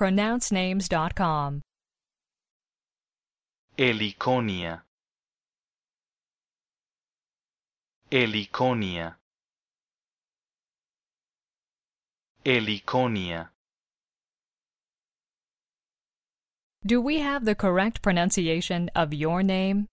pronouncenames.com. Eliconia. Eliconia. Eliconia. Do we have the correct pronunciation of your name?